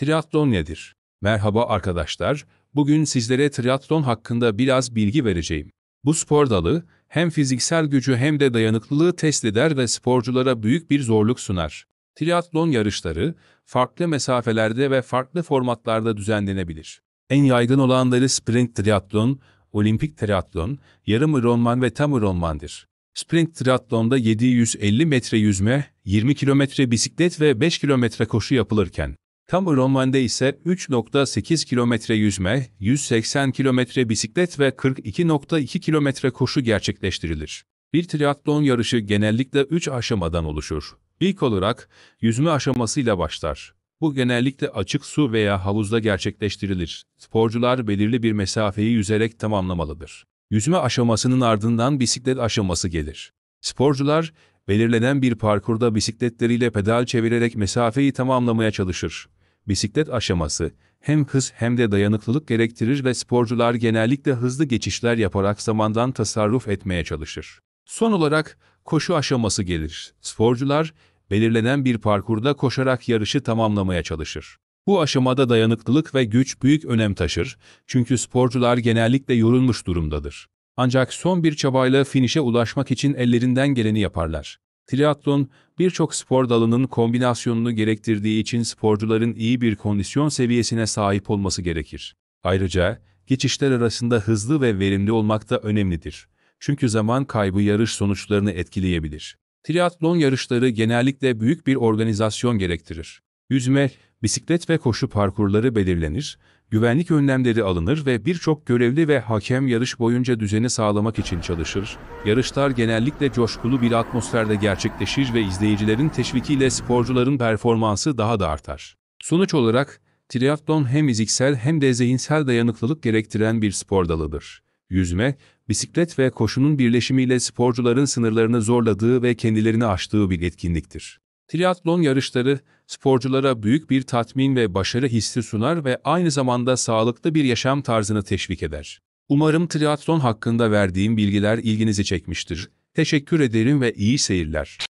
Triatlon nedir? Merhaba arkadaşlar, bugün sizlere triatlon hakkında biraz bilgi vereceğim. Bu spor dalı hem fiziksel gücü hem de dayanıklılığı test eder ve sporculara büyük bir zorluk sunar. Triatlon yarışları farklı mesafelerde ve farklı formatlarda düzenlenebilir. En yaygın olanları sprint triatlon, olimpik triatlon, yarım ironman ve tam ironman'dır. Sprint triatlonda 750 metre yüzme, 20 kilometre bisiklet ve 5 kilometre koşu yapılırken, Tam Ironman'de ise 3.8 kilometre yüzme, 180 kilometre bisiklet ve 42.2 kilometre koşu gerçekleştirilir. Bir triatlon yarışı genellikle 3 aşamadan oluşur. İlk olarak yüzme aşamasıyla başlar. Bu genellikle açık su veya havuzda gerçekleştirilir. Sporcular belirli bir mesafeyi yüzerek tamamlamalıdır. Yüzme aşamasının ardından bisiklet aşaması gelir. Sporcular belirlenen bir parkurda bisikletleriyle pedal çevirerek mesafeyi tamamlamaya çalışır bisiklet aşaması hem hız hem de dayanıklılık gerektirir ve sporcular genellikle hızlı geçişler yaparak zamandan tasarruf etmeye çalışır. Son olarak koşu aşaması gelir. Sporcular belirlenen bir parkurda koşarak yarışı tamamlamaya çalışır. Bu aşamada dayanıklılık ve güç büyük önem taşır çünkü sporcular genellikle yorulmuş durumdadır. Ancak son bir çabayla finişe ulaşmak için ellerinden geleni yaparlar. Triatlon, birçok spor dalının kombinasyonunu gerektirdiği için sporcuların iyi bir kondisyon seviyesine sahip olması gerekir. Ayrıca, geçişler arasında hızlı ve verimli olmak da önemlidir. Çünkü zaman kaybı yarış sonuçlarını etkileyebilir. Triatlon yarışları genellikle büyük bir organizasyon gerektirir. Yüzme, bisiklet ve koşu parkurları belirlenir, güvenlik önlemleri alınır ve birçok görevli ve hakem yarış boyunca düzeni sağlamak için çalışır. Yarışlar genellikle coşkulu bir atmosferde gerçekleşir ve izleyicilerin teşvikiyle sporcuların performansı daha da artar. Sonuç olarak, triatlon hem fiziksel hem de zihinsel dayanıklılık gerektiren bir spor dalıdır. Yüzme, bisiklet ve koşunun birleşimiyle sporcuların sınırlarını zorladığı ve kendilerini aştığı bir etkinliktir. Triatlon yarışları sporculara büyük bir tatmin ve başarı hissi sunar ve aynı zamanda sağlıklı bir yaşam tarzını teşvik eder. Umarım triatlon hakkında verdiğim bilgiler ilginizi çekmiştir. Teşekkür ederim ve iyi seyirler.